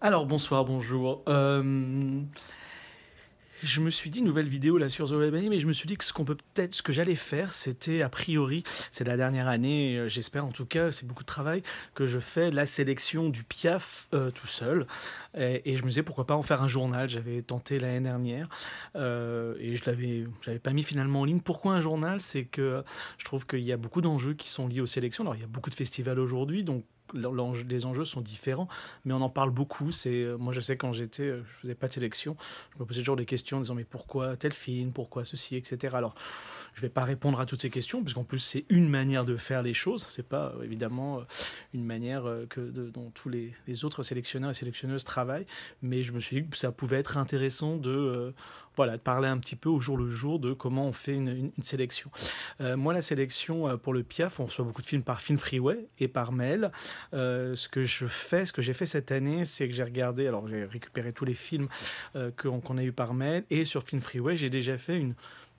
Alors bonsoir, bonjour. Euh, je me suis dit nouvelle vidéo là sur Zoé Web mais je me suis dit que ce qu'on peut peut-être, ce que j'allais faire, c'était a priori, c'est la dernière année, euh, j'espère en tout cas, c'est beaucoup de travail que je fais la sélection du Piaf euh, tout seul, et, je me disais pourquoi pas en faire un journal. J'avais tenté l'année dernière et je l'avais, j'avais pas mis finalement en ligne. Pourquoi un journal C'est que je trouve qu'il y a beaucoup d'enjeux qui sont liés aux sélections. Alors il y a beaucoup de festivals aujourd'hui, donc les enjeux sont différents, mais on en parle beaucoup. C'est euh, moi, je sais quand j'étais, euh, je faisais pas de sélection, je me posais toujours des questions en disant mais pourquoi tel film, pourquoi ceci, etc. Alors, je vais pas répondre à toutes ces questions puisqu'en plus c'est une manière de faire les choses. C'est pas euh, évidemment une manière que dont tous les, autres sélectionneurs et sélectionneuses travaillent, mais je me suis dit que ça pouvait être intéressant de voilà, de parler un petit peu au jour le jour de comment on fait une, sélection. Euh, moi, la sélection euh, pour le PIAF, on reçoit beaucoup de films par Film Freeway et par mail. Euh, ce que je fais, ce que j'ai fait cette année, c'est que j'ai regardé, alors j'ai récupéré tous les films qu'on a eu par mail et sur Film Freeway, j'ai déjà fait une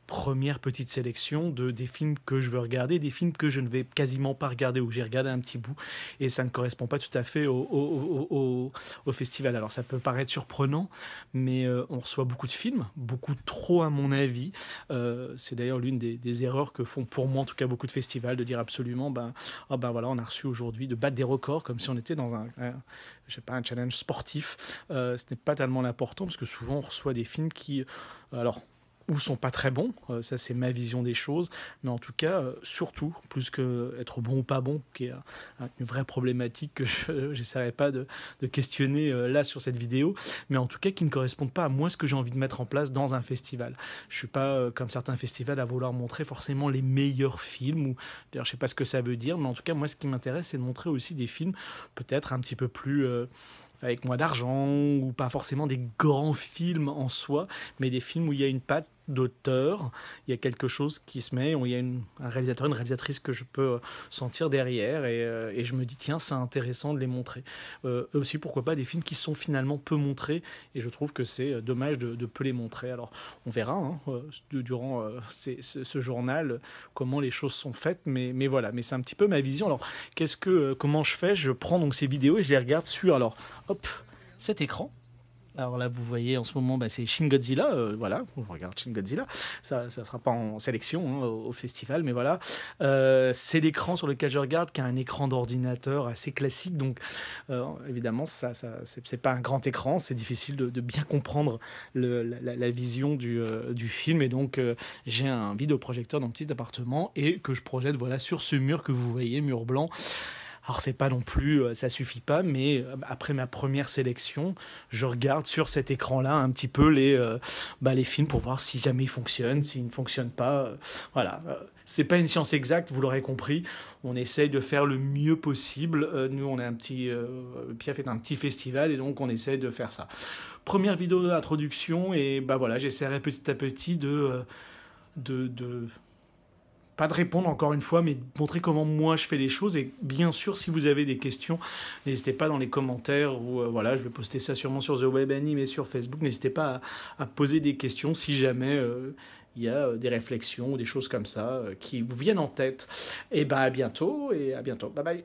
première petite sélection de des films que je veux regarder, des films que je ne vais quasiment pas regarder ou j'ai regardé un petit bout et ça ne correspond pas tout à fait au, festival. Alors ça peut paraître surprenant, mais euh, on reçoit beaucoup de films, beaucoup trop à mon avis. Euh, c'est d'ailleurs l'une des, erreurs que font pour moi en tout cas beaucoup de festivals de dire absolument ben oh ben voilà on a reçu aujourd'hui de battre des records comme si on était dans un, un sais pas un challenge sportif. Euh, ce n'est pas tellement l'important parce que souvent on reçoit des films qui alors ou sont pas très bons. Euh, ça, c'est ma vision des choses. Mais en tout cas, euh, surtout, plus que être bon ou pas bon, qui est une vraie problématique que je n'essaierai pas de, questionner euh, là sur cette vidéo, mais en tout cas qui ne correspondent pas à moi ce que j'ai envie de mettre en place dans un festival. Je suis pas comme certains festivals à vouloir montrer forcément les meilleurs films, ou d'ailleurs je sais pas ce que ça veut dire, mais en tout cas moi ce qui m'intéresse c'est de montrer aussi des films peut-être un petit peu plus avec moins d'argent ou pas forcément des grands films en soi, mais des films où il y a une patte d'auteur, il y a quelque chose qui se met, il y a un réalisateur, une réalisatrice que je peux euh, sentir derrière euh, et, je me dis tiens c'est intéressant de les montrer. Euh, aussi pourquoi pas des films qui sont finalement peu montrés et je trouve que c'est euh, dommage de, de, peu les montrer. Alors on verra hein, durant ce, journal comment les choses sont faites, mais, mais voilà, mais c'est un petit peu ma vision. Alors qu'est-ce que comment je fais Je prends donc ces vidéos et je les regarde sur alors hop cet écran alors là, vous voyez en ce moment, bah, c'est Shin Godzilla. Euh, voilà, je regarde Shin Godzilla. Ça ne sera pas en sélection hein, au, festival, mais voilà. Euh, c'est l'écran sur lequel je regarde, qui a un écran d'ordinateur assez classique. Donc euh, évidemment, ça, ça c'est pas un grand écran. C'est difficile de, bien comprendre la, vision du, du, film. Et donc, j'ai un vidéoprojecteur dans mon petit appartement et que je projette voilà, sur ce mur que vous voyez, mur blanc. Alors c'est pas non plus, euh, ça suffit pas, mais euh, après ma première sélection, je regarde sur cet écran-là un petit peu les, euh, bah, les films pour voir si jamais ils fonctionnent, s'ils ne fonctionnent pas. voilà. C'est pas une science exacte, vous l'aurez compris. On essaye de faire le mieux possible. nous, on est un petit, Piaf est un petit festival et donc on essaye de faire ça. Première vidéo d'introduction et bah voilà, j'essaierai petit à petit de, de, de pas de répondre encore une fois, mais de montrer comment moi je fais les choses. Et bien sûr, si vous avez des questions, n'hésitez pas dans les commentaires ou euh, voilà, je vais poster ça sûrement sur The Web Anime et sur Facebook. N'hésitez pas à, poser des questions si jamais euh, il y a euh, des réflexions ou des choses comme ça qui vous viennent en tête. Et eh ben à bientôt et à bientôt. Bye bye.